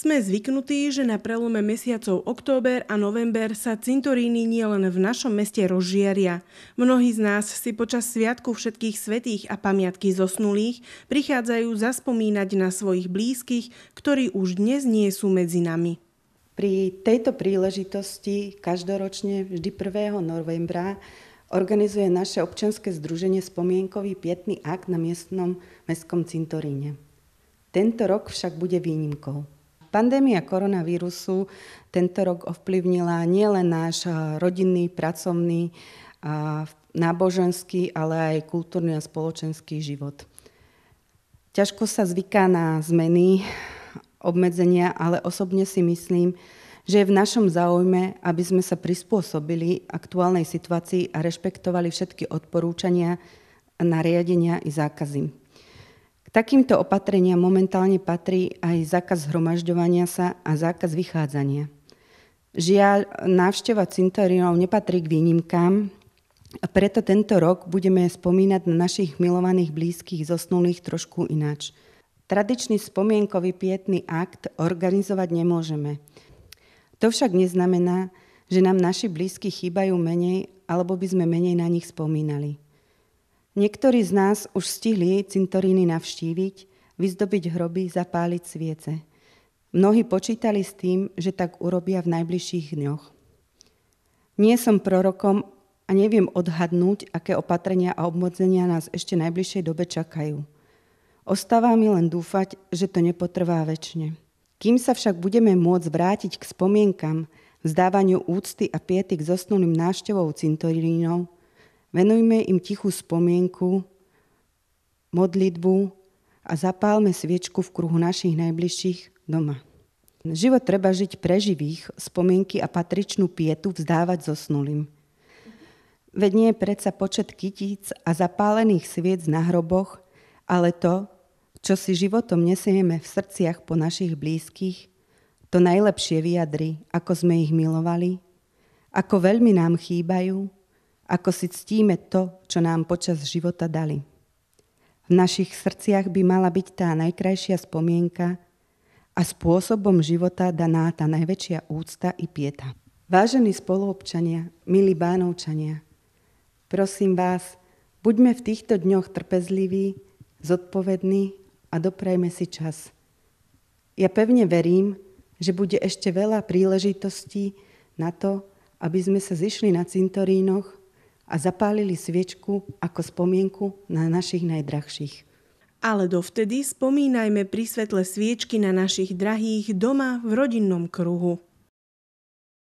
Sme zvyknutí, že na prelome mesiacov október a november sa cintoríny nielen v našom meste rozžiaria. Mnohí z nás si počas Sviatku všetkých svetých a pamiatky zosnulých prichádzajú zaspomínať na svojich blízkych, ktorí už dnes nie sú medzi nami. Pri tejto príležitosti každoročne vždy 1. novembra organizuje naše občanské združenie spomienkový pietný akt na miestnom mestskom cintoríne. Tento rok však bude výnimkou. Pandémia koronavírusu tento rok ovplyvnila nielen náš rodinný, pracovný, náboženský, ale aj kultúrny a spoločenský život. Ťažko sa zvyká na zmeny, obmedzenia, ale osobne si myslím, že je v našom záujme, aby sme sa prispôsobili aktuálnej situácii a rešpektovali všetky odporúčania, nariadenia i zákazy takýmto opatreniam momentálne patrí aj zákaz zhromažďovania sa a zákaz vychádzania. Žiaľ, návšteva cintorínov nepatrí k výnimkám, a preto tento rok budeme spomínať na našich milovaných blízkych zosnulých trošku ináč. Tradičný spomienkový pietný akt organizovať nemôžeme. To však neznamená, že nám naši blízky chýbajú menej alebo by sme menej na nich spomínali. Niektorí z nás už stihli cintoríny navštíviť, vyzdobiť hroby, zapáliť sviece. Mnohí počítali s tým, že tak urobia v najbližších dňoch. Nie som prorokom a neviem odhadnúť, aké opatrenia a obmedzenia nás ešte najbližšej dobe čakajú. Ostáva mi len dúfať, že to nepotrvá väčšine. Kým sa však budeme môcť vrátiť k spomienkam, vzdávaniu úcty a piety k zosnulým návštevou cintorínov, Venujme im tichú spomienku, modlitbu a zapálme sviečku v kruhu našich najbližších doma. Život treba žiť pre živých, spomienky a patričnú pietu vzdávať zosnulým. Veď nie je predsa počet kytíc a zapálených sviec na hroboch, ale to, čo si životom nesieme v srdciach po našich blízkych, to najlepšie vyjadri, ako sme ich milovali, ako veľmi nám chýbajú ako si ctíme to, čo nám počas života dali. V našich srdciach by mala byť tá najkrajšia spomienka a spôsobom života daná tá najväčšia úcta i pieta. Vážení spoluobčania, milí bánovčania, prosím vás, buďme v týchto dňoch trpezliví, zodpovední a doprajme si čas. Ja pevne verím, že bude ešte veľa príležitostí na to, aby sme sa zišli na cintorínoch a zapálili sviečku ako spomienku na našich najdrahších. Ale dovtedy spomínajme pri svetle sviečky na našich drahých doma v rodinnom kruhu.